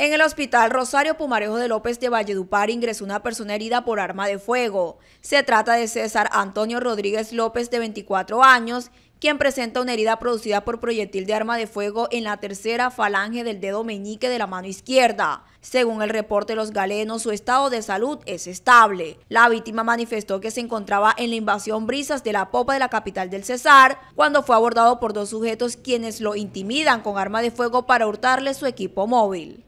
En el hospital Rosario Pumarejo de López de Valledupar ingresó una persona herida por arma de fuego. Se trata de César Antonio Rodríguez López, de 24 años, quien presenta una herida producida por proyectil de arma de fuego en la tercera falange del dedo meñique de la mano izquierda. Según el reporte de los galenos, su estado de salud es estable. La víctima manifestó que se encontraba en la invasión brisas de la popa de la capital del César cuando fue abordado por dos sujetos quienes lo intimidan con arma de fuego para hurtarle su equipo móvil.